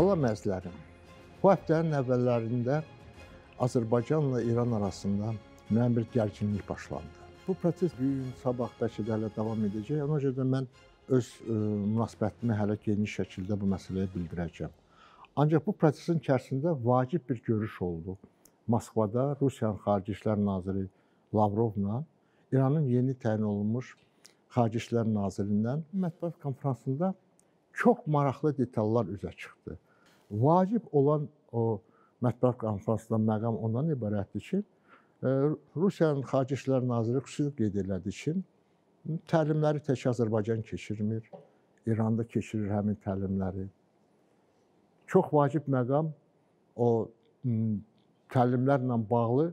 Xala məzlərim, bu həftənin əvvəllərində Azərbaycanla İran arasında müəyyən bir gərginlik başlandı. Bu proses bu gün sabah bəlkə də hələ davam edəcək. Ona görə də mən öz ə, e, münasibətimi hələ geniş şəkildə bu məsələyə bildirəcəm. Ancaq bu prosesin içərisində vacib bir görüş oldu. Moskvada Rusiyanın Xarici İşlər naziri Lavrovla İranın yeni təyin olunmuş Xarici İşlər nazirindən mətbuat konfransında çox maraqlı detallar üzə çıxdı vacib olan o mətbuat konfransından məqam ondan ibarətdir ki, e, Rusiyanın Xarici İşlər naziri xüsusi qeyd elədi ki, təlimləri tək Azərbaycan keçirmir, İranda keçirir həmin təlimləri. Çox vacib məqam o təlimlərlə bağlı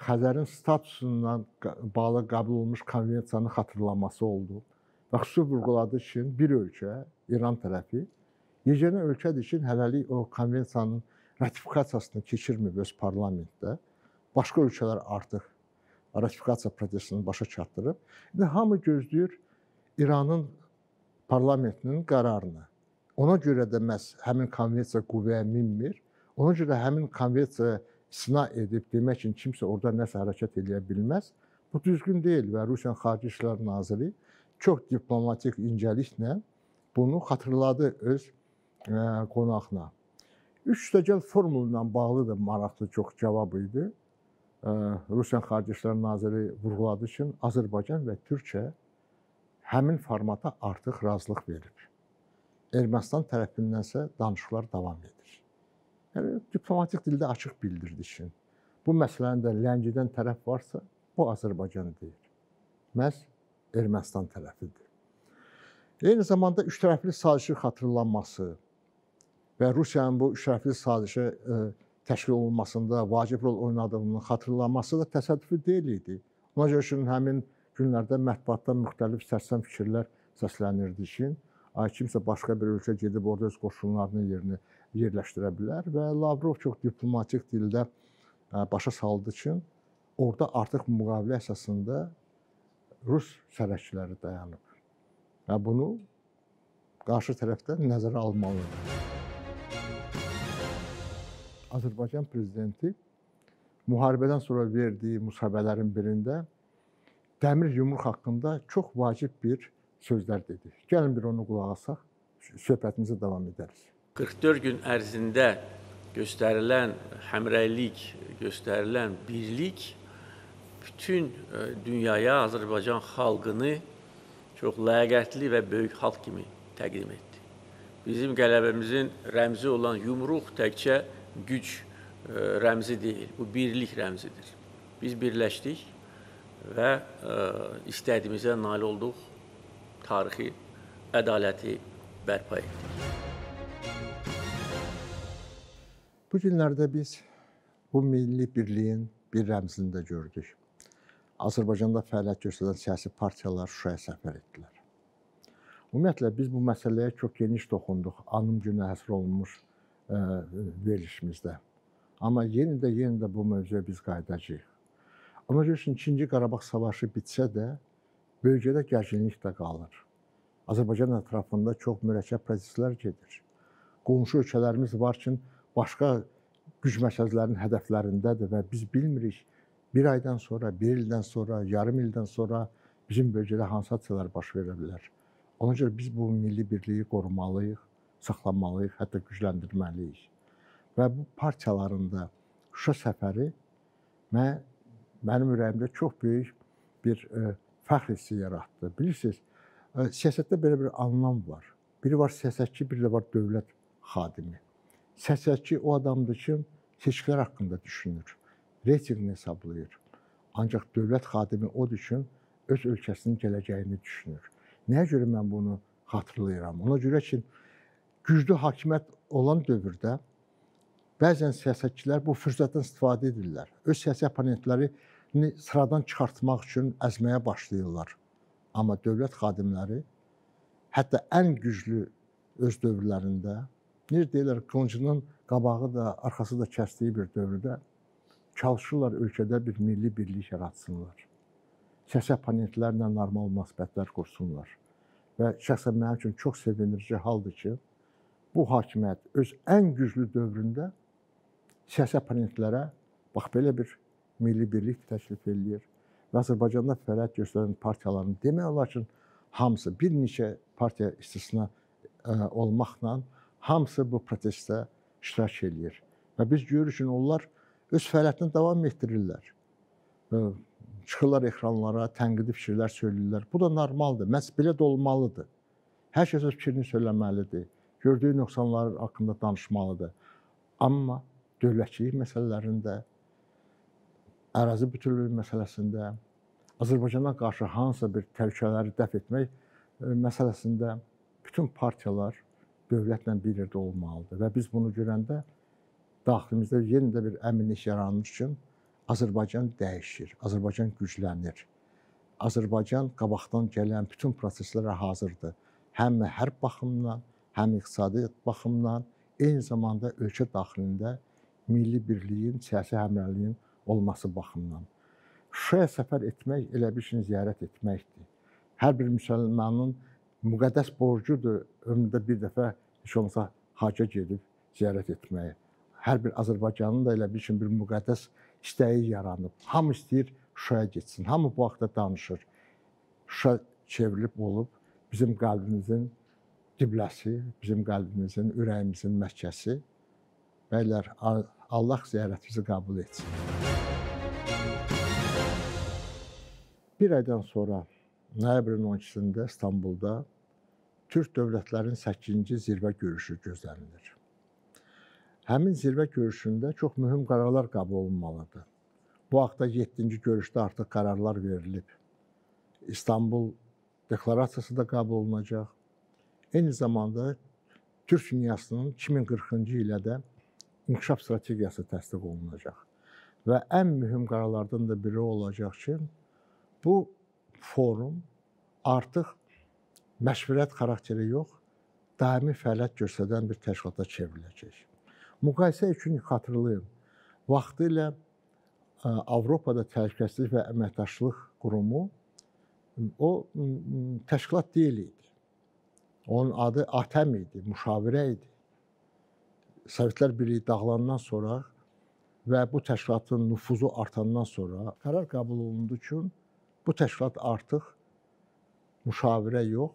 Xəzərin statusundan bağlı qəbul olunmuş konvensiyanın xatırlanması oldu. Və xüsusi vurğuladı ki, bir ölkə, İran tərəfi Yeganə ölkədir ki, hələlik o konvensiyanın ratifikasiyasını keçirməyib öz parlamentdə. Başqa ölkələr artıq ratifikasiya prosesini başa çatdırıb. İndi hamı gözləyir İranın parlamentinin qərarını. Ona görə də məhz həmin konvensiya qüvvəyə minmir. Ona görə həmin konvensiya istina edib demək üçün kimsə orada nəsə hərəkət eləyə bilməz. Bu düzgün deyil və Rusiyanın Xarici İşlər Naziri çox diplomatik incəliklə bunu xatırladı öz Hə, qonaqla. Üç dəcəl formulundan bağlı da maraqlı çox cavab idi. Rusiya Xarici İşlər Naziri vurğuladı ki, Azərbaycan və Türkiyə həmin formata artıq razılıq verib. Ermənistan tərəfindənsə danışıqlar davam edir. Yəni diplomatik dildə açıq bildirdi ki, bu məsələni də ləngidən tərəf varsa, bu Azərbaycan deyil. Məhz Ermənistan tərəfidir. Eyni zamanda üçtərəfli sazişin xatırlanması, və Rusiyanın bu üçtərəfli sazişə e, təşkil olunmasında vacib rol oynadığının xatırlanması da təsadüfi deyil idi. Ona görə ki, həmin günlərdə mətbuatdan müxtəlif sərsəm fikirlər səslənirdi ki, ay kimsə başqa bir ölkə gedib orada öz qoşunlarını yerini yerləşdirə bilər və Lavrov çox diplomatik dildə e, başa saldı ki, orada artıq müqavilə əsasında rus sərhədçiləri dayanıb. Və bunu qarşı tərəfdən nəzərə almalıdır. Azərbaycan prezidenti müharibədən sonra verdiyi müsahibələrin birində dəmir yumruq haqqında çox vacib bir sözlər dedi. Gəlin bir onu qulaq asaq, söhbətimizə davam edərik. 44 gün ərzində göstərilən həmrəylik, göstərilən birlik bütün e, dünyaya Azərbaycan xalqını çox ləyaqətli və böyük xalq kimi təqdim etdi. Bizim qələbəmizin rəmzi olan yumruq təkcə güc e, rəmzi deyil, bu birlik rəmzidir. Biz birləşdik və e, istədiyimizə nail olduq, tarixi ədaləti bərpa etdik. Bu günlərdə biz bu milli birliyin bir rəmzini də gördük. Azərbaycanda fəaliyyət göstərən siyasi partiyalar Şuşaya səfər etdilər. Ümumiyyətlə biz bu məsələyə çox geniş toxunduq. Anım günə həsr olunmuş verilişimizdə. Amma yenə də, yenə də bu mövzuya biz qayıdacağıq. Ona görə üçün İkinci Qarabağ savaşı bitsə də, bölgədə gərginlik də qalır. Azərbaycan ətrafında çox mürəkkəb proseslər gedir. Qonşu ölkələrimiz var ki, başqa güc mərkəzlərinin hədəflərindədir və biz bilmirik bir aydan sonra, bir ildən sonra, yarım ildən sonra bizim bölgədə hansı hadisələr baş verə bilər. Ona görə biz bu milli birliyi qorumalıyıq saxlamalıyıq, hətta gücləndirməliyik. Və bu partiyalarında Şuşa səfəri mən mənim ürəyimdə çox böyük bir e, fəxr hissi yaratdı. Bilirsiniz, e, siyasətdə belə bir anlam var. Biri var siyasətçi, biri də var dövlət xadimi. Siyasətçi o adamdır ki, seçkilər haqqında düşünür, reytinqini hesablayır. Ancaq dövlət xadimi odur ki, öz ölkəsinin gələcəyini düşünür. Nəyə görə mən bunu xatırlayıram? Ona görə ki, güclü hakimiyyət olan dövrdə bəzən siyasətçilər bu fürsətdən istifadə edirlər. Öz siyasi oponentlərini sıradan çıxartmaq üçün əzməyə başlayırlar. Amma dövlət xadimləri hətta ən güclü öz dövrlərində necə deyirlər, qılıncının qabağı da, arxası da kəsdiyi bir dövrdə çalışırlar ölkədə bir milli birlik yaratsınlar. Siyasi oponentlərlə normal münasibətlər qursunlar. Və şəxsən mənim üçün çox sevindirici haldır ki, bu hakimiyyət öz ən güclü dövründə siyasi oponentlərə bax belə bir milli birlik təklif eləyir. Və Azərbaycanda fəaliyyət göstərən partiyaların demək olar ki, hamısı bir neçə partiya istisna ə, e, olmaqla hamısı bu protestdə iştirak eləyir. Və biz görürük ki, onlar öz fəaliyyətini davam etdirirlər. E, çıxırlar ekranlara, tənqidi fikirlər söyləyirlər. Bu da normaldır. Məhz belə də olmalıdır. Hər kəs öz fikrini söyləməlidir gördüyü nöqsanlar haqqında danışmalıdır. Amma dövlətçilik məsələlərində, ərazi bütünlüyü məsələsində, Azərbaycana qarşı hansısa bir təhlükələri dəf etmək e, məsələsində bütün partiyalar dövlətlə bir yerdə olmalıdır və biz bunu görəndə daxilimizdə yenə də bir əminlik yaranmış üçün Azərbaycan dəyişir, Azərbaycan güclənir. Azərbaycan qabaqdan gələn bütün proseslərə hazırdır. Həm hərb baxımından, həm iqtisadi baxımdan, eyni zamanda ölkə daxilində milli birliyin, siyasi həmrəyliyin olması baxımından. Şuşaya səfər etmək elə bir şey ziyarət etməkdir. Hər bir müsəlmanın müqəddəs borcudur ömründə bir dəfə heç olmasa hacca gedib ziyarət etməyi. Hər bir Azərbaycanın da elə bir üçün bir müqəddəs istəyi yaranıb. Hamı istəyir Şuşaya getsin. Hamı bu haqda danışır. Şuşa çevrilib olub bizim qəlbimizin qibləsi, bizim qəlbimizin, ürəyimizin Məkkəsi. Bəylər, Allah ziyarətimizi qəbul etsin. Bir aydan sonra noyabrın 12-də İstanbulda Türk dövlətlərinin 8-ci zirvə görüşü gözlənilir. Həmin zirvə görüşündə çox mühüm qərarlar qəbul olunmalıdır. Bu haqda 7-ci görüşdə artıq qərarlar verilib. İstanbul deklarasiyası da qəbul olunacaq. Eyni zamanda Türk dünyasının 2040-cı ilə də inkişaf strategiyası təsdiq olunacaq. Və ən mühüm qərarlardan da biri olacaq ki, bu forum artıq məşvərət xarakteri yox, daimi fəaliyyət göstərən bir təşkilata çevriləcək. Müqayisə üçün xatırlayın, vaxtı ilə Avropada Təhlükəsizlik və Əməkdaşlıq Qurumu o təşkilat deyil idi. Onun adı Atəm idi, müşavirə idi. Sovetlər Birliyi dağılandan sonra və bu təşkilatın nüfuzu artandan sonra qərar qəbul olundu ki, bu təşkilat artıq müşavirə yox,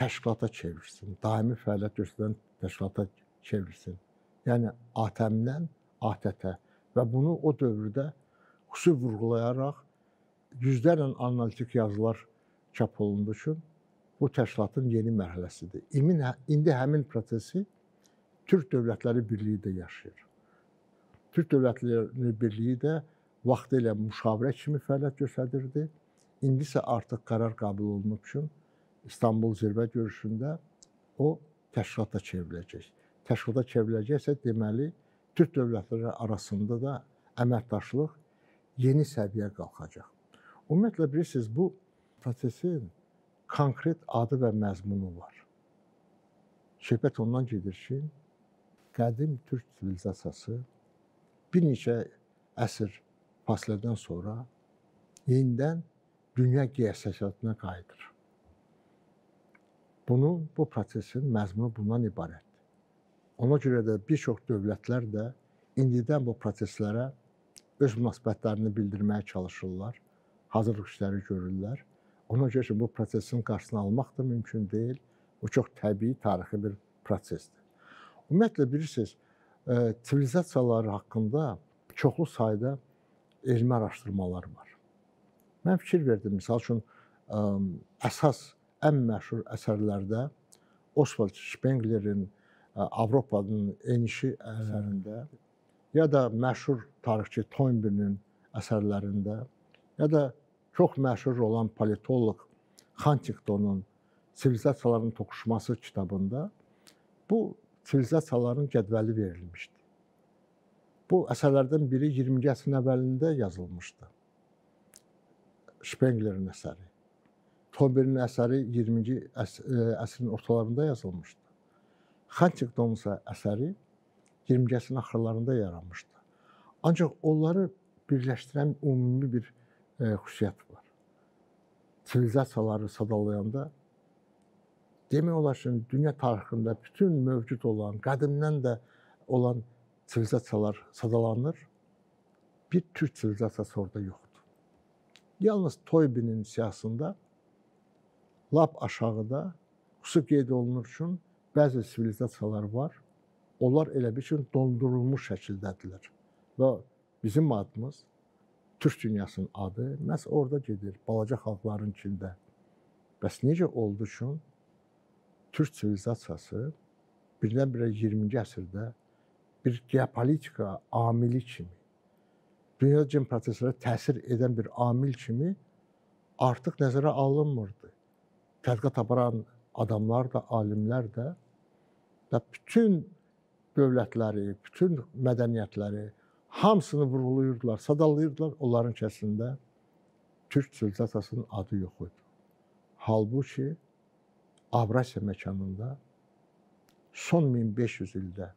təşkilata çevrilsin, daimi fəaliyyət göstərən təşkilata çevrilsin. Yəni ATƏM-dən ATƏT-ə və bunu o dövrdə xüsusi vurğulayaraq yüzlərlə analitik yazılar çap olundu üçün bu təşkilatın yeni mərhələsidir. İmin, hə, indi həmin prosesi Türk Dövlətləri Birliyi də yaşayır. Türk Dövlətləri Birliyi də vaxtilə müşavirə kimi fəaliyyət göstərirdi. İndi isə artıq qərar qəbul olunub ki, İstanbul zirvə görüşündə o təşkilata çevriləcək. Təşkilata çevriləcəksə, deməli, Türk dövlətləri arasında da əməkdaşlıq yeni səviyyəyə qalxacaq. Ümumiyyətlə bilirsiniz, bu prosesin konkret adı və məzmunu var. Söhbət ondan gedir ki, qədim türk sivilizasiyası bir neçə əsr fasilədən sonra yenidən dünya qiyasətçiliyinə qayıdır. Bunun bu prosesin məzmunu bundan ibarətdir. Ona görə də bir çox dövlətlər də indidən bu proseslərə öz münasibətlərini bildirməyə çalışırlar, hazırlıq işləri görürlər Ona görə ki, bu prosesin qarşısını almaq da mümkün deyil. Bu çox təbii, tarixi bir prosesdir. Ümumiyyətlə bilirsiniz, e, sivilizasiyalar haqqında çoxlu sayda elmi araşdırmalar var. Mən fikir verdim, məsəl üçün ə, e, əsas ən məşhur əsərlərdə Oswald Spenglerin ə, e, Avropanın enişi əsərində ya da məşhur tarixçi Toynbee'nin əsərlərində ya da çox məşhur olan politoloq Huntingtonun Sivilizasiyaların toqquşması kitabında bu sivilizasiyaların cədvəli verilmişdi. Bu əsərlərdən biri 20-ci əsrin əvvəlində yazılmışdı. Spenglerin əsəri. Tomberin əsəri 20-ci e, əsrin ortalarında yazılmışdı. Huntington isə əsəri 20-ci əsrin axırlarında yaranmışdı. Ancaq onları birləşdirən ümumi bir E, xüsusiyyət var. Sivilizasiyaları sadalayanda demək olar ki, dünya tarixində bütün mövcud olan, qədimdən də olan sivilizasiyalar sadalanır. Bir türk sivilizasiyası orada yoxdur. Yalnız Toybinin siyasında lap aşağıda xüsusi qeyd olunur üçün bəzi sivilizasiyalar var. Onlar elə bir üçün dondurulmuş şəkildədirlər. Və bizim adımız Türk dünyasının adı məhz orada gedir, balaca xalqların içində. Bəs necə oldu ki, Türk sivilizasiyası birdən-birə 20-ci əsrdə bir geopolitika amili kimi, dünya cəm proseslərə təsir edən bir amil kimi artıq nəzərə alınmırdı. Tədqiqat aparan adamlar da, alimlər də və bütün dövlətləri, bütün mədəniyyətləri hamısını vurğulayırdılar, sadalayırdılar. Onların kəsində Türk sözdatasının adı yox idi. Halbuki Avrasiya məkanında son 1500 ildə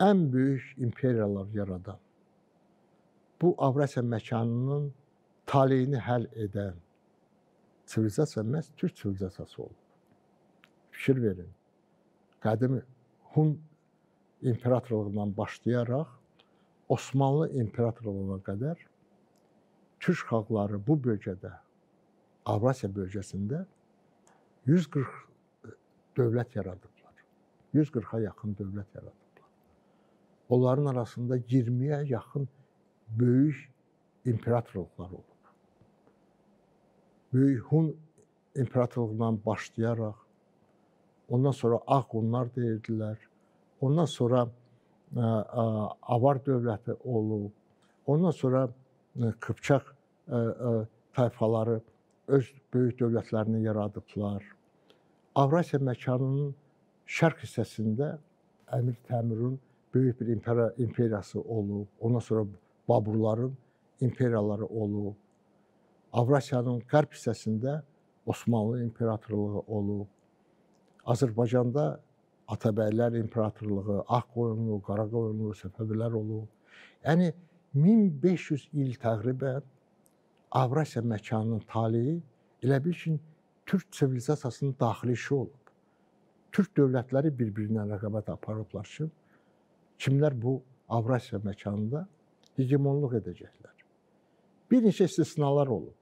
ən böyük imperiyalar yaradan, bu Avrasiya məkanının taleyini həll edən sivilizasiya məhz Türk sivilizasiyası olub. Fikir verin. Qədim Hun imperatorluğundan başlayaraq Osmanlı imperatorluğuna qədər türk xalqları bu bölgədə, Avrasiya bölgəsində 140 e, dövlət yaradıblar. 140-a yaxın dövlət yaradıblar. Onların arasında 20-yə yaxın böyük imperatorluqlar olub. Böyük Hun imperatorluğundan başlayaraq ondan sonra Ağ Hunlar deyirdilər, Ondan sonra e, e, Avar dövləti olub. Ondan sonra e, Kıpçaq tayfaları öz böyük dövlətlərini yaradıblar. Avrasiya məkanının şərq hissəsində Əmir Təmürün böyük bir imperiya imperiyası olub. Ondan sonra Baburların imperiyaları olub. Avrasiyanın qərb hissəsində Osmanlı imperatorluğu olub. Azərbaycanda Atabəylər imperatorluğu, Ağqoyunlu, Qaraqoyunlu, Səfəvilər olub. Yəni 1500 il təqribən Avrasiya məkanının taleyi elə bil ki, Türk sivilizasiyasının daxili işi olub. Türk dövlətləri bir-birinə rəqabət aparıblar ki, kimlər bu Avrasiya məkanında hegemonluq edəcəklər. Bir neçə istisnalar olub.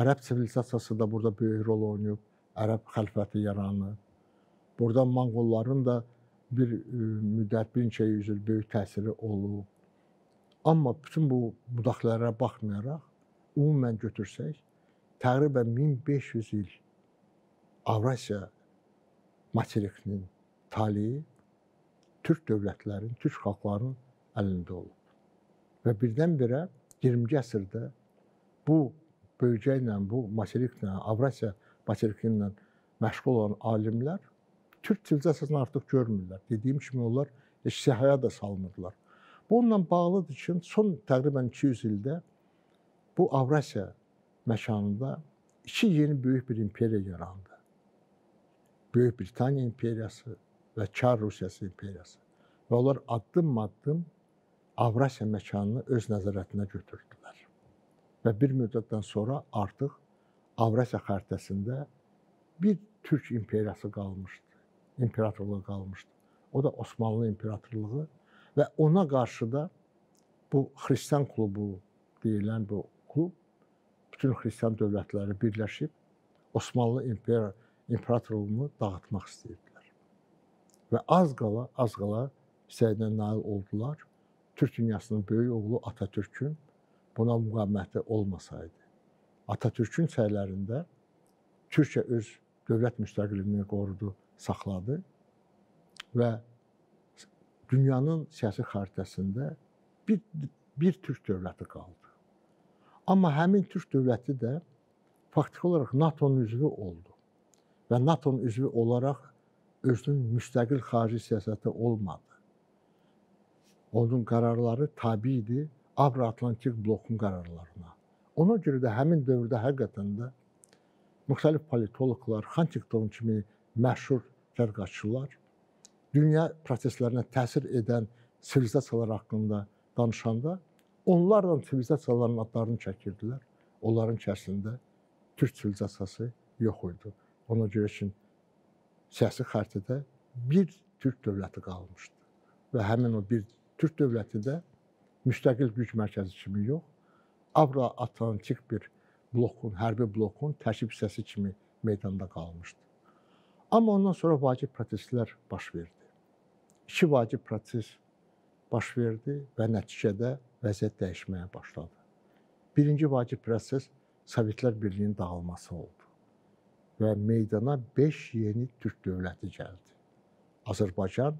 Ərəb sivilizasiyası da burada böyük rol oynayıb. Ərəb xəlifəti yaranıb. Burada monqolların da bir e, müddətbin şey üzrə böyük təsiri olub. Amma bütün bu budaqlara baxmayaraq, ümumən götürsək, təqribən 1500 il Avrasiya materikinin taleyi türk dövlətlərinin, türk xalqlarının əlində olub. Və birdən-birə 20-ci əsrdə bu bölgə ilə, bu materiklə, Avrasiya materiki ilə məşğul olan alimlər Türk sivilizasiyasını artıq görmürlər. Dediyim kimi onlar heç sahaya da salmırdılar. Bununla bağlıdır ki, son təqribən 200 ildə bu Avrasiya məkanında iki yeni böyük bir imperiya yarandı. Böyük Britaniya imperiyası və Çar Rusiyası imperiyası. Və onlar addım-addım Avrasiya məkanını öz nəzarətinə götürdülər. Və bir müddətdən sonra artıq Avrasiya xəritəsində bir Türk imperiyası qalmışdı imperatorluğu qalmışdı. O da Osmanlı imperatorluğu və ona qarşı da bu xristian klubu deyilən bu klub bütün xristian dövlətləri birləşib Osmanlı impera imperatorluğunu dağıtmaq istəyirdilər. Və az qala, az qala istəyinə nail oldular. Türk dünyasının böyük oğlu Atatürkün buna müqaviməti olmasaydı, Atatürkün səylərində Türkiyə öz dövlət müstəqilliyini qorudu saxladı və dünyanın siyasi xəritəsində bir bir türk dövləti qaldı. Amma həmin türk dövləti də faktiki olaraq NATO-nun üzvü oldu. Və NATO-nun üzvü olaraq özünün müstəqil xarici siyasəti olmadı. Onun qərarları tabi idi Avroatlantik blokun qərarlarına. Ona görə də həmin dövrdə həqiqətən də müxtəlif politoloqlar, Huntington kimi məşhur tədqiqatçılar dünya proseslərinə təsir edən sivilizasiyalar haqqında danışanda onlarla sivilizasiyaların adlarını çəkirdilər. Onların içərisində Türk sivilizasiyası yox idi. Ona görə ki, siyasi xəritədə bir Türk dövləti qalmışdı. Və həmin o bir Türk dövləti də müstəqil güc mərkəzi kimi yox, Avro-Atlantik bir blokun, hərbi blokun təşkil hissəsi kimi meydanda qalmışdı. Amma ondan sonra vacib proseslər baş verdi. İki vacib proses baş verdi və nəticədə vəziyyət dəyişməyə başladı. Birinci vacib proses Sovetlər Birliyinin dağılması oldu və meydana 5 yeni türk dövləti gəldi. Azərbaycan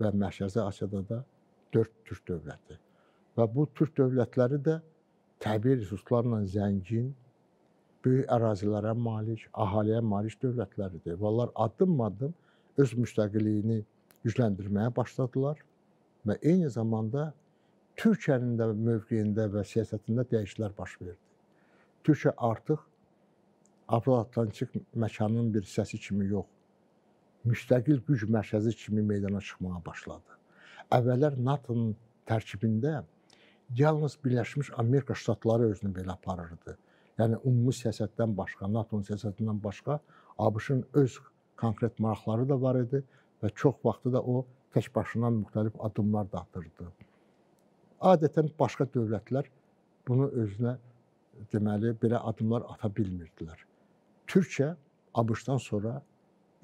və Mərkəzi Asiyada da 4 türk dövləti. Və bu türk dövlətləri də təbii resurslarla zəngin böyük ərazilərə malik, əhaliyə malik dövlətləridir. Və onlar addım-addım öz müstəqilliyini gücləndirməyə başladılar və eyni zamanda Türkiyənin də mövqeyində və siyasətində dəyişikliklər baş verdi. Türkiyə artıq Avropa-Atlantik məkanının bir hissəsi kimi yox, müstəqil güc mərkəzi kimi meydana çıxmağa başladı. Əvvəllər NATO-nun tərkibində yalnız Birləşmiş Amerika Ştatları özünü belə aparırdı. Yəni ümumi siyasətdən başqa, NATO-nun siyasətindən başqa ABŞ-ın öz konkret maraqları da var idi və çox vaxtı da o tək başına müxtəlif addımlar da atırdı. Adətən başqa dövlətlər bunu özünə deməli belə addımlar ata bilmirdilər. Türkiyə ABŞ-dan sonra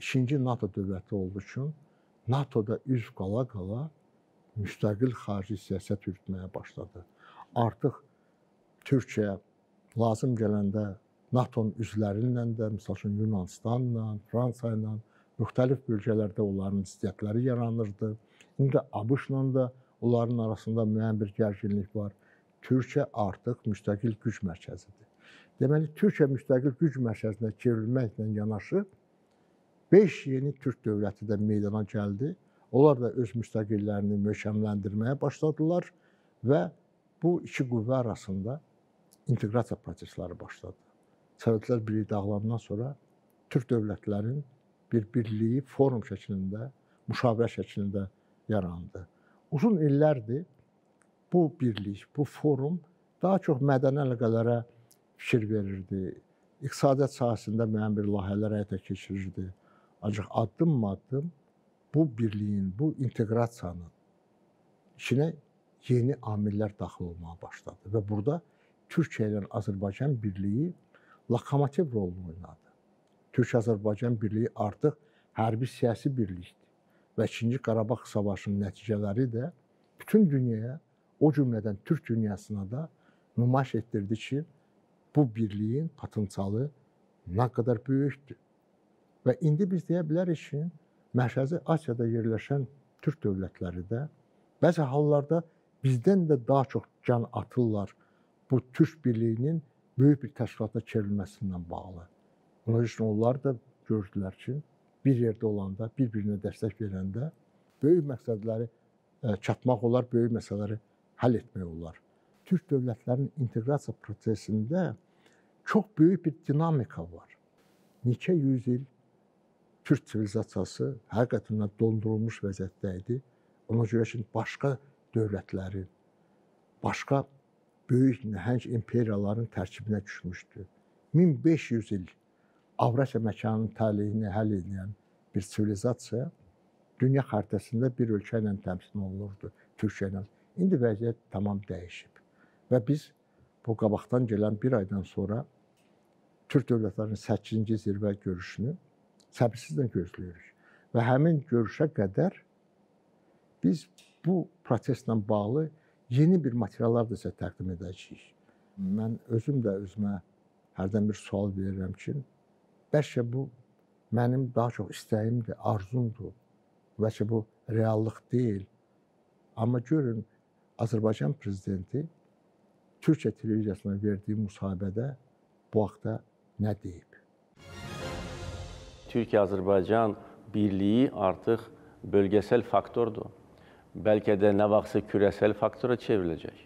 ikinci NATO dövləti olduğu üçün NATO-da üz qala-qala müstəqil xarici siyasət yürütməyə başladı. Artıq Türkiyə lazım gələndə NATO-nun üzvlərinlə də, məsəl üçün Yunanıstanla, Fransa ilə müxtəlif bölgələrdə onların istiqlali yaranırdı. İndi ABŞ-la da onların arasında müəyyən bir gərginlik var. Türkiyə artıq müstəqil güc mərkəzidir. Deməli, Türkiyə müstəqil güc mərkəzinə çevrilməklə yanaşı 5 yeni türk dövləti də meydana gəldi. Onlar da öz müstəqillərini möhkəmləndirməyə başladılar və bu iki qüvvə arasında inteqrasiya prosesləri başladı. Sovetlər Birliyi dağılandan sonra türk dövlətlərinin bir birliyi forum şəklində, müşavirə şəklində yarandı. Uzun illərdir bu birlik, bu forum daha çox mədəni əlaqələrə fikir verirdi. İqtisadiyyat sahəsində müəyyən bir layihələr həyata keçirirdi. Ancaq addım-addım bu birliyin, bu inteqrasiyanın içinə yeni amillər daxil olmağa başladı və burada Türkiyə ilə Azərbaycan birliyi lokomotiv rolunu oynadı. Türk-Azərbaycan birliyi artıq hərbi siyasi birlikdir və 2-ci Qarabağ savaşının nəticələri də bütün dünyaya, o cümlədən Türk dünyasına da nümayiş etdirdi ki, bu birliyin potensialı nə qədər böyükdür. Və indi biz deyə bilərik ki, Mərkəzi Asiyada yerləşən türk dövlətləri də bəzi hallarda bizdən də daha çox can atırlar bu türk birliyinin böyük bir təşkilata çevrilməsindən bağlı. Onun üçün onlar da gördülər ki, bir yerdə olanda, bir-birinə dəstək verəndə böyük məqsədləri e, çatmaq olar, böyük məsələləri həll etmək olar. Türk dövlətlərinin inteqrasiya prosesində çox böyük bir dinamika var. Neçə yüz il Türk sivilizasiyası həqiqətən dondurulmuş vəziyyətdə idi. Ona görə ki, başqa dövlətlərin, başqa böyük nəhəng imperiyaların tərkibinə düşmüşdü. 1500 il Avrasiya məkanının taleyini həll edən bir sivilizasiya dünya xəritəsində bir ölkə ilə təmsil olunurdu, Türkiyə ilə. İndi vəziyyət tamam dəyişib. Və biz bu qabaqdan gələn bir aydan sonra Türk dövlətlərinin 8-ci zirvə görüşünü səbirsizlə gözləyirik. Və həmin görüşə qədər biz bu proseslə bağlı yeni bir materiallar da sizə təqdim edəcəyik. Mən özüm də özümə hərdən bir sual verirəm ki, bəlkə bu mənim daha çox istəyimdir, arzumdur. Bəlkə bu reallıq deyil. Amma görün Azərbaycan prezidenti Türkiyə televiziyasına verdiyi müsahibədə bu haqda nə deyib? Türkiyə-Azərbaycan birliyi artıq bölgəsəl faktordur bəlkə də nə vaxtsa kürəsəl faktora çevriləcək.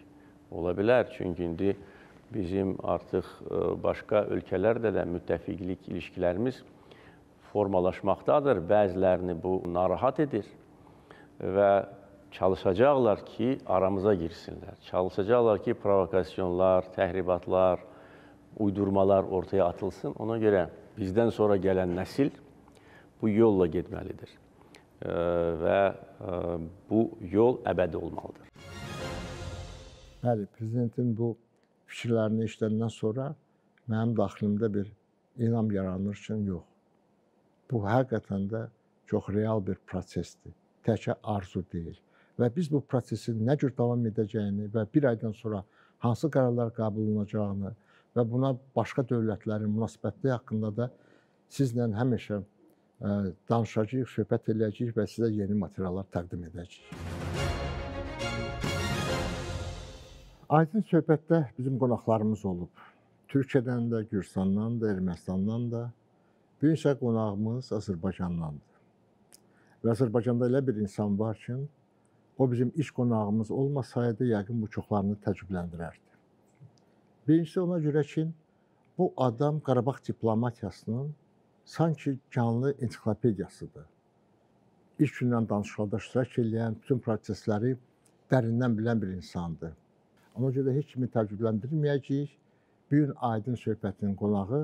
Ola bilər, çünki indi bizim artıq e, başqa ölkələrdə də müttəfiqlik ilişkilərimiz formalaşmaqdadır. Bəzilərini bu narahat edir və çalışacaqlar ki, aramıza girsinlər. Çalışacaqlar ki, provokasyonlar, təhribatlar, uydurmalar ortaya atılsın. Ona görə bizdən sonra gələn nəsil bu yolla getməlidir və e, bu yol əbədi olmalıdır. Bəli, prezidentin bu fikirlərini eşidəndən sonra mənim daxilimdə bir inam yaranır ki, yox. Bu həqiqətən də çox real bir prosesdir. Təkcə arzu deyil. Və biz bu prosesin nə cür davam edəcəyini və bir aydan sonra hansı qərarlar qəbul olunacağını və buna başqa dövlətlərin münasibətli haqqında da sizlə həmişə danışacağıq, söhbət eləyəcəyik və sizə yeni materiallar təqdim edəcəyik. Aydın söhbətdə bizim qonaqlarımız olub. Türkiyədən də, Gürcistandan da, Ermənistandan da. Bu isə qonağımız Azərbaycandandır. Və Azərbaycanda elə bir insan var ki, o bizim iş qonağımız olmasaydı, yəqin bu çoxlarını təəccübləndirərdi. Birincisi ona görə ki, bu adam Qarabağ diplomatiyasının sanki canlı ensiklopediyasıdır. İlk gündən danışıqlarda iştirak edən, bütün prosesləri dərindən bilən bir insandır. Ona görə heç kimi təəccübləndirməyəcəyik. Bu gün Aydın söhbətinin qonağı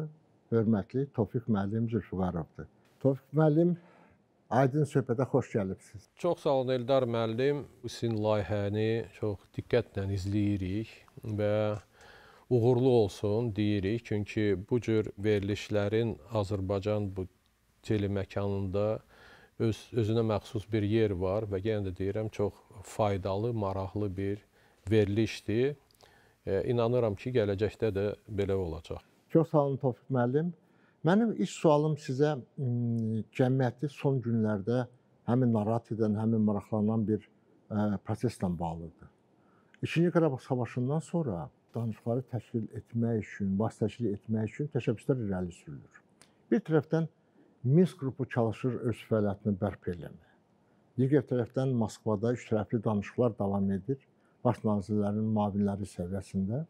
hörmətli Tofiq müəllim Zülfüqarovdur. Tofiq müəllim Aydın söhbətə xoş gəlibsiz. Çox sağ olun Eldar müəllim. Bu sizin layihəni çox diqqətlə izləyirik və uğurlu olsun deyirik. Çünki bu cür verilişlərin Azərbaycan bu teleməkanında öz özünə məxsus bir yer var və yenə də deyirəm çox faydalı, maraqlı bir verilişdir. E, inanıram ki, gələcəkdə də belə olacaq. Çox sağ olun Tofiq müəllim. Mənim ilk sualım sizə cəmiyyəti son günlərdə həmin narahat edən, həmin maraqlanan bir ə, e, proseslə bağlıdır. İkinci Qarabağ savaşından sonra danışıqları təşkil etmək üçün, vasitəçilik etmək üçün təşəbbüslər irəli sürülür. Bir tərəfdən Minsk qrupu çalışır öz fəaliyyətini bərpa etməyə. Digər tərəfdən Moskvada üçtərəfli danışıqlar davam edir, baş nazirlərin müavinləri səviyyəsində.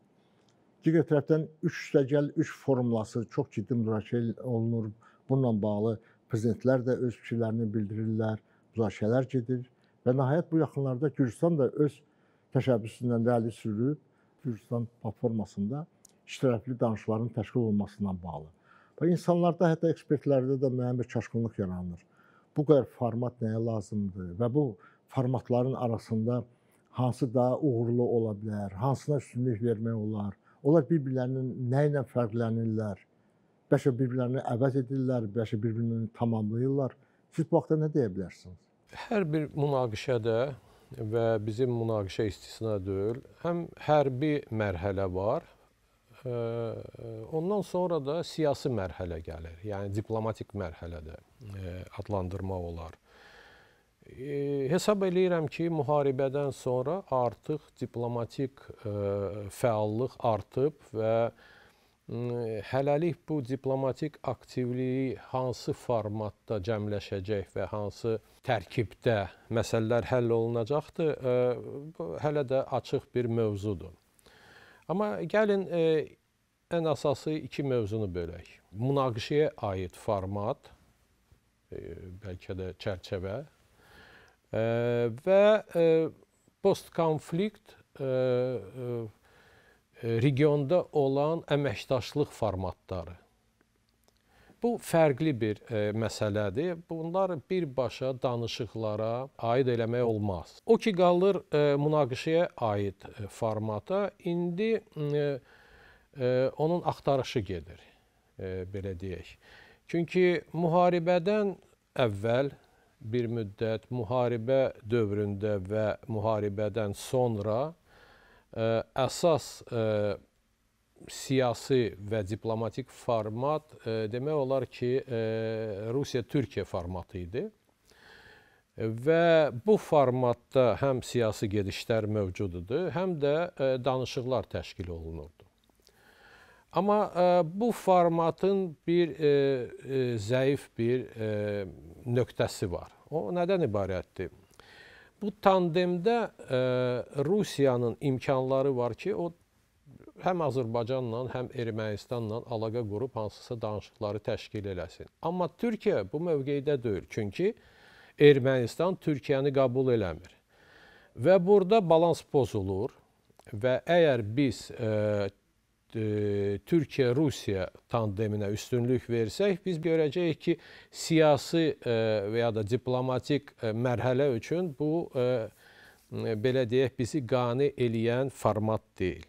Digər tərəfdən 3 üstəgəl 3 formulası çox ciddi müzakirə olunur. Bununla bağlı prezidentlər də öz fikirlərini bildirirlər, müzakirələr gedir və nəhayət bu yaxınlarda Gürcüstan da öz təşəbbüsündən irəli sürüb Gürcüstan platformasında iştirəfli danışıqların təşkil olunmasından bağlı. Və insanlarda, hətta ekspertlərdə də müəyyən bir çaşqınlıq yaranır. Bu qədər format nəyə lazımdır və bu formatların arasında hansı daha uğurlu ola bilər, hansına üstünlük vermək olar? Onlar bir-birlərinin nə ilə fərqlənirlər? Bəlkə bir-birlərini əvəz edirlər, bəlkə bir-birini tamamlayırlar. Siz bu haqda nə deyə bilərsiniz? Hər bir münaqişədə və bizim münaqişə istisna deyil. Həm hərbi mərhələ var, e, ondan sonra da siyasi mərhələ gəlir. Yəni diplomatik mərhələ də e, adlandırmaq olar. E, hesab eləyirəm ki, müharibədən sonra artıq diplomatik fəallıq artıb və hələlik bu diplomatik aktivliyi hansı formatda cəmləşəcək və hansı tərkibdə məsələlər həll olunacaqdır, bu hələ də açıq bir mövzudur. Amma gəlin ən əsası iki mövzunu bölək. Münaqişəyə aid format, bəlkə də çərçevə və postkonflikt regionda olan əməkdaşlıq formatları. Bu fərqli bir e, məsələdir. Bunlar birbaşa danışıqlara aid eləmək olmaz. O ki qalır e, münaqişəyə aid e, formata. İndi e, e, onun axtarışı gedir. E, belə deyək. Çünki müharibədən əvvəl bir müddət müharibə dövründə və müharibədən sonra ə, e, əsas ə, e, siyasi və diplomatik format e, demək olar ki, e, Rusiya-Türkiyə formatı idi. Və bu formatda həm siyasi gedişlər mövcud idi, həm də e, danışıqlar təşkil olunurdu. Amma bu formatın bir zəif bir nöqtəsi var. O nədən ibarətdir? Bu tandemdə Rusiyanın imkanları var ki, o həm Azərbaycanla, həm Ermənistanla əlaqə qurub hansısa danışıqları təşkil eləsin. Amma Türkiyə bu mövqeydə deyil, çünki Ermənistan Türkiyəni qəbul eləmir. Və burada balans pozulur və əgər biz e, e, Türkiyə-Rusiya tandeminə üstünlük versək, biz görəcəyik ki, siyasi e, və ya da diplomatik e, mərhələ üçün bu e, belə deyək, bizi qane eləyən format deyil.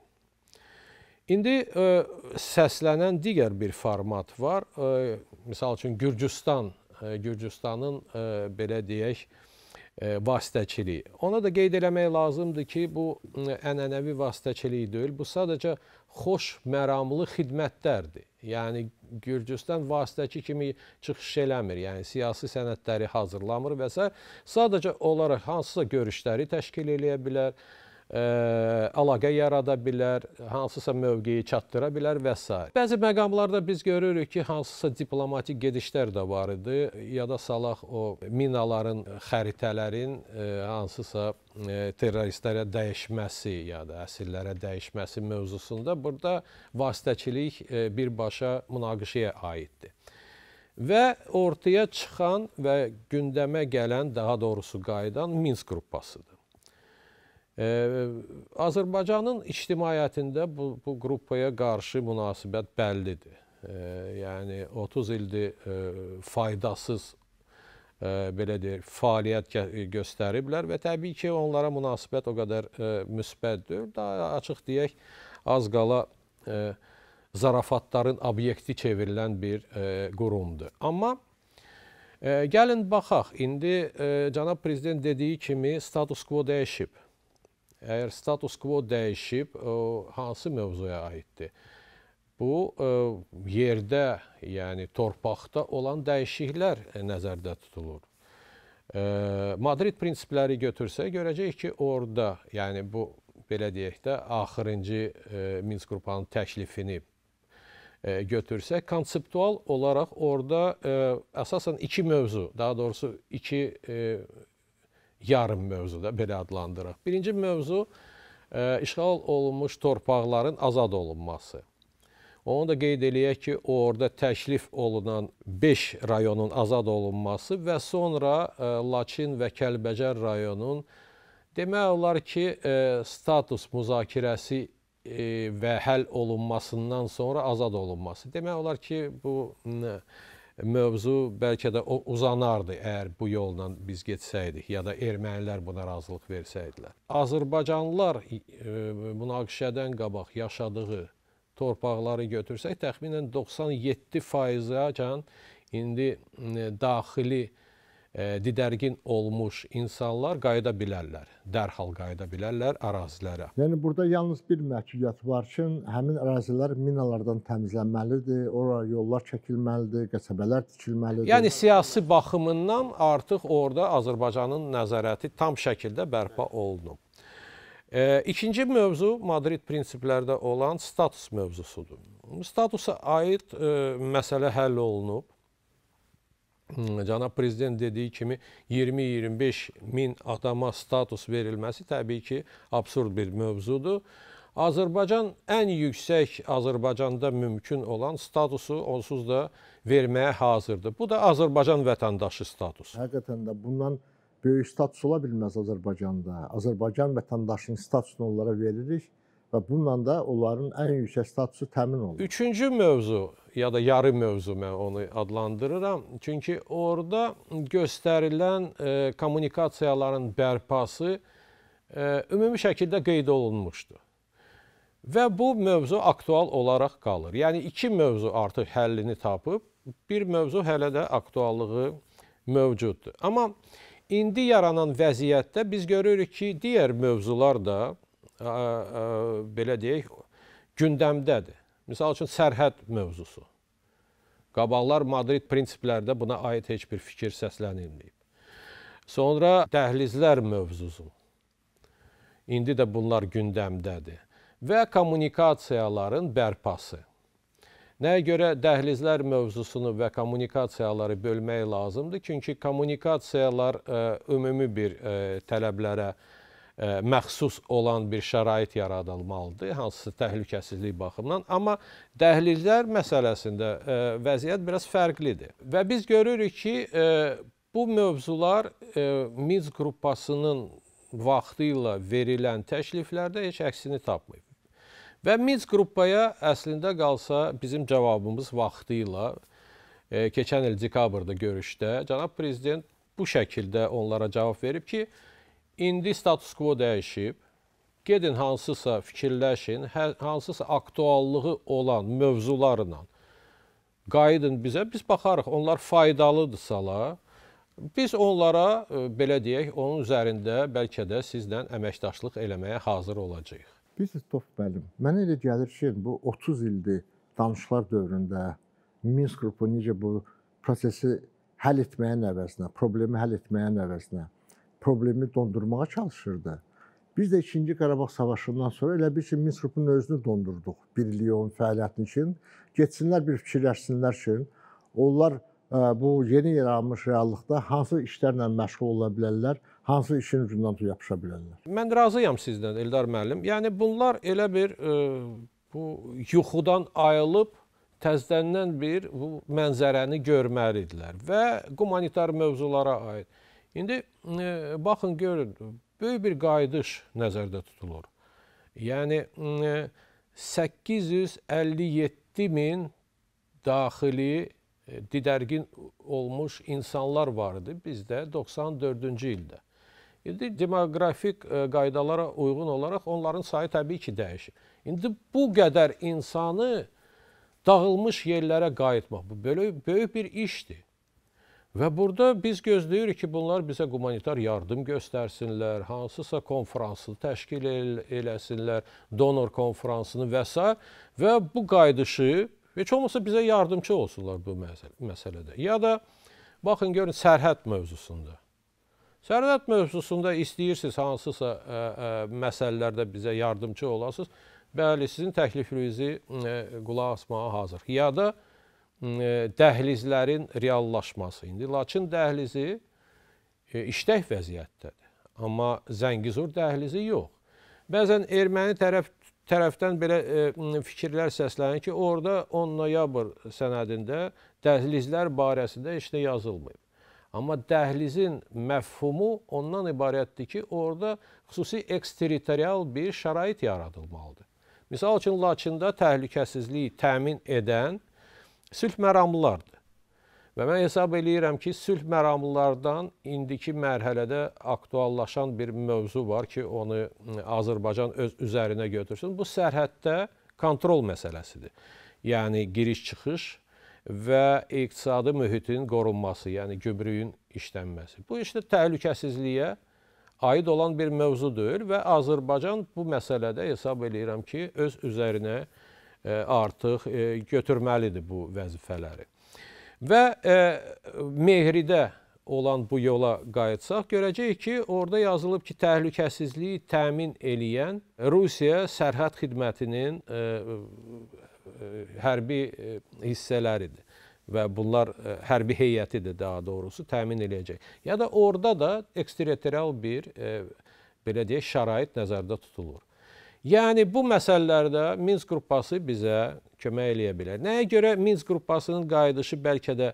İndi ə, e, səslənən digər bir format var. Ə, e, misal üçün Gürcüstan, ə, e, Gürcüstanın ə, belə deyək, ə, vasitəçiliyi. Ona da qeyd eləmək lazımdır ki, bu ə, ənənəvi vasitəçilik deyil. Bu sadəcə xoş məramlı xidmətlərdir. Yəni Gürcüstan vasitəçi kimi çıxış eləmir. Yəni siyasi sənədləri hazırlamır və s. sadəcə olaraq hansısa görüşləri təşkil eləyə bilər ə, əlaqə yarada bilər, hansısa mövqeyi çatdıra bilər və s. Bəzi məqamlarda biz görürük ki, hansısa diplomatik gedişlər də var idi. Yada salaq o minaların, xəritələrin ə, hansısa ə, terroristlərə dəyişməsi ya da əsirlərə dəyişməsi mövzusunda burada vasitəçilik ə, birbaşa münaqişəyə aiddir və ortaya çıxan və gündəmə gələn, daha doğrusu qayıdan Minsk qrupasıdır. Ee, Azərbaycanın ictimaiyyətində bu, bu qrupaya qarşı münasibət bəllidir. Ee, yəni 30 ildir e, faydasız e, belə deyir, fəaliyyət göstəriblər və təbii ki, onlara münasibət o qədər e, müsbətdir. Daha açıq deyək, az qala e, zarafatların obyekti çevrilən bir e, qurumdur. Amma e, gəlin baxaq, indi e, cənab prezident dediyi kimi status quo dəyişib. Əgər status quo dəyişib, o, hansı mövzuya aiddir? Bu ə, e, yerdə, yəni torpaqda olan dəyişikliklər nəzərdə tutulur. Ə, e, Madrid prinsipləri götürsək görəcəyik ki, orada, yəni bu belə deyək də, axırıncı ə, e, Minsk qrupunun təklifini ə, götürsək, konseptual olaraq orada ə, əsasən iki mövzu, daha doğrusu iki ə, yarım mövzuda belə adlandırıq. Birinci mövzu ə, e, işğal olunmuş torpaqların azad olunması. Onu da qeyd eləyək ki, orada təklif olunan 5 rayonun azad olunması və sonra ə, e, Laçin və Kəlbəcər rayonunun demək olar ki, ə, e, status müzakirəsi və həll olunmasından sonra azad olunması. Demək olar ki, bu E, mövzu bəlkə də o uzanardı əgər bu yolla biz getsəydik ya da ermənilər buna razılıq versəydilər. Azərbaycanlılar münaqişədən e, qabaq yaşadığı torpaqları götürsək təxminən 97%-acan indi e, daxili didərgin olmuş insanlar qayıda bilərlər, dərhal qayıda bilərlər ərazilərə. Yəni burada yalnız bir məhdudiyyət var ki, həmin ərazilər minalardan təmizlənməlidir, ora yollar çəkilməlidir, qəsəbələr tikilməlidir. Yəni siyasi baxımından artıq orada Azərbaycanın nəzarəti tam şəkildə bərpa olunub. E, ikinci mövzu Madrid prinsiplərdə olan status mövzusudur. Statusa aid e, məsələ həll olunub cənab prezident dediyi kimi 20-25 min adama status verilməsi təbii ki, absurd bir mövzudur. Azərbaycan ən yüksək Azərbaycanda mümkün olan statusu onsuz da verməyə hazırdır. Bu da Azərbaycan vətəndaşı statusu. Həqiqətən də bundan böyük status ola bilməz Azərbaycanda. Azərbaycan vətəndaşının statusunu onlara veririk və bununla da onların ən yüksək statusu təmin olunur. Üçüncü mövzu ya da yarı mövzu mən onu adlandırıram. Çünki orada göstərilən e, kommunikasiyaların bərpası e, ümumi şəkildə qeyd olunmuşdu. Və bu mövzu aktual olaraq qalır. Yəni iki mövzu artıq həllini tapıb, bir mövzu hələ də aktuallığı mövcuddur. Amma indi yaranan vəziyyətdə biz görürük ki, digər mövzular da belə deyək, gündəmdədir. Misal üçün, sərhəd mövzusu. Qabaqlar Madrid prinsiplərdə buna aid heç bir fikir səslənilməyib. Sonra dəhlizlər mövzusu. İndi də bunlar gündəmdədir. Və kommunikasiyaların bərpası. Nəyə görə dəhlizlər mövzusunu və kommunikasiyaları bölmək lazımdır? Çünki kommunikasiyalar ə, ümumi bir ə, tələblərə əsasən E, məxsus olan bir şərait yaradılmalıdır, hansısa təhlükəsizlik baxımından. Amma dəhlizlər məsələsində e, vəziyyət biraz fərqlidir. Və biz görürük ki, e, bu mövzular Minsk qrupasının vaxtı ilə verilən təkliflərdə heç əksini tapmayıb. Və Minsk qrupaya əslində qalsa bizim cavabımız vaxtı ilə keçən il dekabrda görüşdə cənab prezident bu şəkildə onlara cavab verib ki, İndi status quo dəyişib. Gedin hansısa fikirləşin, hər, hansısa aktuallığı olan mövzularla qayıdın bizə, biz baxarıq onlar faydalıdırsalar, biz onlara e, belə deyək, onun üzərində bəlkə də sizlə əməkdaşlıq eləməyə hazır olacağıq. Bilirsiniz, Tof müəllim, mənə elə gəlir ki, bu 30 ildir danışıqlar dövründə Minsk qrupu necə bu prosesi həll etməyin əvəzinə, problemi həll etməyin əvəzinə problemi dondurmağa çalışırdı. Biz də 2-ci Qarabağ savaşından sonra elə bir ki, Minskun özünü dondurduq. Birliyi onun fəaliyyəti üçün getsinlər bir fikirləşsinlər üçün. Onlar e, bu yeni yaranmış reallıqda hansı işlərlə məşğul ola bilərlər, hansı işin ucundan yapışa bilərlər. Mən razıyam sizdən Eldar müəllim. Yəni bunlar elə bir ə, e, bu yuxudan ayılıb təzdəndən bir bu mənzərəni görməlidirlər və humanitar mövzulara aid İndi e, baxın görün, böyük bir qayıdış nəzərdə tutulur. Yəni 857 e, min daxili e, didərgin olmuş insanlar var idi bizdə 94-cü ildə. İndi demoqrafik e, qaydalara uyğun olaraq onların sayı təbii ki dəyişir. İndi bu qədər insanı dağılmış yerlərə qayıtmaq bu böyük, böyük bir işdir. Və burada biz gözləyirik ki, bunlar bizə humanitar yardım göstərsinlər, hansısa konfransı təşkil el eləsinlər, donor konfransını və s. və bu qayıdışı heç olmasa bizə yardımçı olsunlar bu məsəl məsələdə. Ya da baxın görün sərhəd mövzusunda. Sərhəd mövzusunda istəyirsiniz hansısa ə, ə, məsələlərdə bizə yardımçı olasınız. Bəli, sizin təklifinizi ə, qulaq asmağa hazır. Ya da Э, dəhlizlərin reallaşması indi. Laçın dəhlizi e, iştək vəziyyətdədir. Amma Zəngizur dəhlizi yox. Bəzən erməni tərəf tərəfdən belə e, fikirlər səslənir ki, orada 10 noyabr sənədində dəhlizlər barəsində heç nə yazılmayıb. Amma dəhlizin məfhumu ondan ibarətdir ki, orada xüsusi eksteritorial bir şərait yaradılmalıdır. Misal üçün Laçında təhlükəsizliyi təmin edən sülh məramlılardır. Və mən hesab eləyirəm ki, sülh məramlılardan indiki mərhələdə aktuallaşan bir mövzu var ki, onu Azərbaycan öz üzərinə götürsün. Bu sərhəddə kontrol məsələsidir. Yəni giriş-çıxış və iqtisadi mühitin qorunması, yəni gömrüyün işlənməsi. Bu işdə təhlükəsizliyə aid olan bir mövzu deyil və Azərbaycan bu məsələdə hesab eləyirəm ki, öz üzərinə götürsün E, artıq e, götürməlidir bu vəzifələri. Və e, Mehridə olan bu yola qayıtsaq, görəcəyik ki, orada yazılıb ki, təhlükəsizliyi təmin eləyən Rusiya sərhəd xidmətinin hərbi hissələridir və bunlar hərbi heyətidir daha doğrusu təmin eləyəcək. Ya da orada da eksterritorial bir belə deyək şərait nəzərdə tutulur. Yəni bu məsələlərdə Minsk qrupası bizə kömək eləyə bilər. Nəyə görə Minsk qrupasının qayıdışı bəlkə də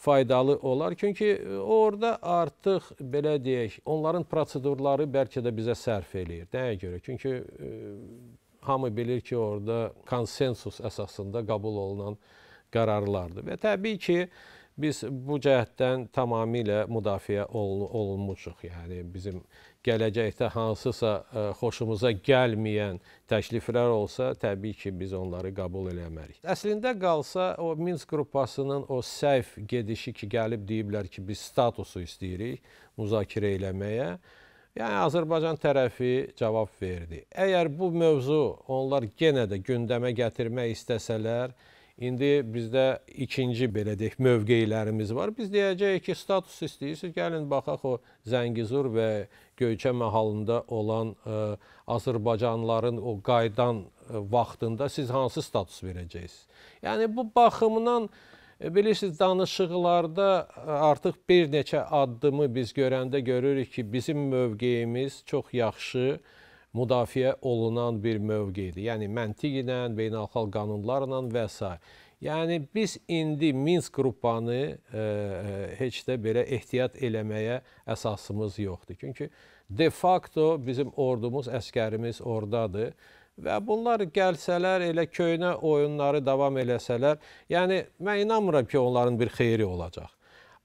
faydalı olar? Çünki e, orada artıq belə deyək, onların prosedurları bəlkə də bizə sərf eləyir. Nəyə görə? Çünki e, hamı bilir ki, orada konsensus əsasında qəbul olunan qərarlardır. Və təbii ki, biz bu cəhətdən tamamilə müdafiə olunmuşuq. Yəni bizim gələcəkdə hansısa ə, e, xoşumuza gəlməyən təkliflər olsa, təbii ki, biz onları qəbul eləmərik. Əslində qalsa o Minsk qrupasının o səhv gedişi ki, gəlib deyiblər ki, biz statusu istəyirik müzakirə eləməyə. Yəni Azərbaycan tərəfi cavab verdi. Əgər bu mövzu onlar yenə də gündəmə gətirmək istəsələr, İndi bizdə ikinci belə deyək mövqeylərimiz var. Biz deyəcəyik ki, status istəyirsiniz, gəlin baxaq o Zəngizur və Göyçə mahalında olan ə, e, Azərbaycanlıların o qaydan ə, e, vaxtında siz hansı status verəcəksiniz? Yəni bu baxımdan e, Bilirsiniz, danışıqlarda artıq bir neçə addımı biz görəndə görürük ki, bizim mövqeyimiz çox yaxşı, müdafiə olunan bir mövqedir. Yəni məntiq ilə, beynəlxalq qanunlarla və s. Yəni biz indi Minsk qrupanı e, e, heç də belə ehtiyat eləməyə əsasımız yoxdur. Çünki de facto bizim ordumuz, əskərimiz ordadır və bunlar gəlsələr elə köynə oyunları davam eləsələr, yəni mən inanmıram ki, onların bir xeyri olacaq.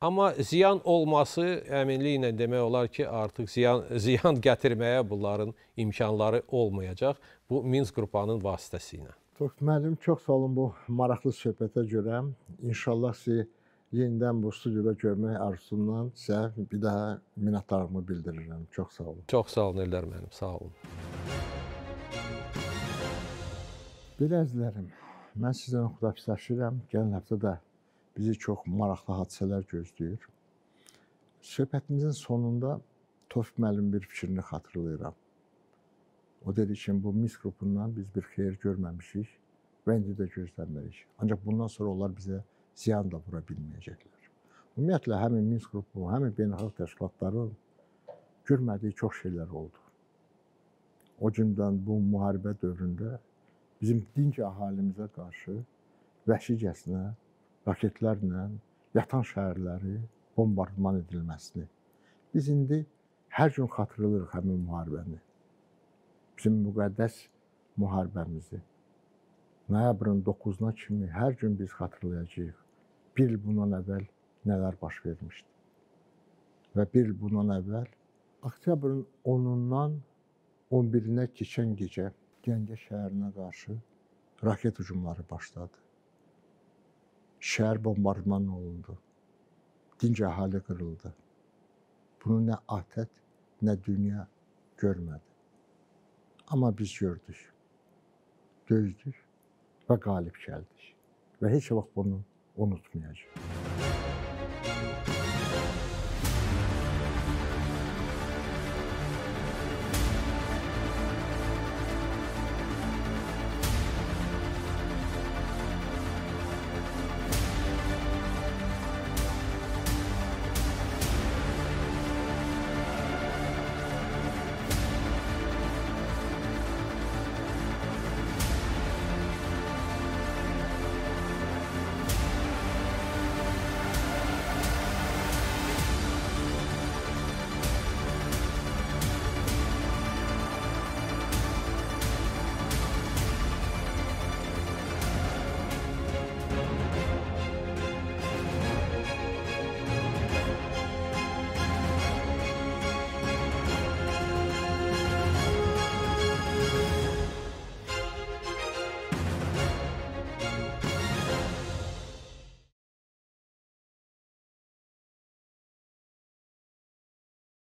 Amma ziyan olması əminliklə demək olar ki, artıq ziyan ziyan gətirməyə bunların imkanları olmayacaq bu Minsk qrupanın vasitəsilə. Çox müəllim, çox sağ olun bu maraqlı söhbətə görə. İnşallah sizi yenidən bu studiyada görmək arzusundan sizə bir daha minnətdarlığımı bildirirəm. Çox sağ olun. Çox sağ olun Eldar müəllim, sağ olun. Belə əzizlərim, mən sizdən xudafisləşirəm. Gələn həftə də bizi çox maraqlı hadisələr gözləyir. Söhbətimizin sonunda Tofiq müəllim bir fikrini xatırlayıram. O dedi ki, bu mis qrupundan biz bir xeyir görməmişik və indi də gözləməliyik. Ancaq bundan sonra onlar bizə ziyan da vura bilməyəcəklər. Ümumiyyətlə, həmin mis qrupu, həmin beynəlxalq təşkilatların görmədiyi çox şeylər oldu. O gündən bu müharibə dövründə bizim dinc əhalimizə qarşı vəhşicəsinə raketlərlə yatan şəhərləri bombardman edilməsini. Biz indi hər gün xatırlayırıq həmin müharibəni. Bizim müqəddəs müharibəmizi. Noyabrın 9-na kimi hər gün biz xatırlayacağıq. Bir il bundan əvvəl nələr baş vermişdi. Və bir il bundan əvvəl oktyabrın 10-undan 11-nə keçən gecə Gəncə şəhərinə qarşı raket hücumları başladı. Şəhər bombardman olundu. Dinc əhali qırıldı. Bunu nə atət, nə dünya görmədi. Amma biz gördük. Dözdük və qalib gəldik. Və heç vaxt bunu unutmayacağıq.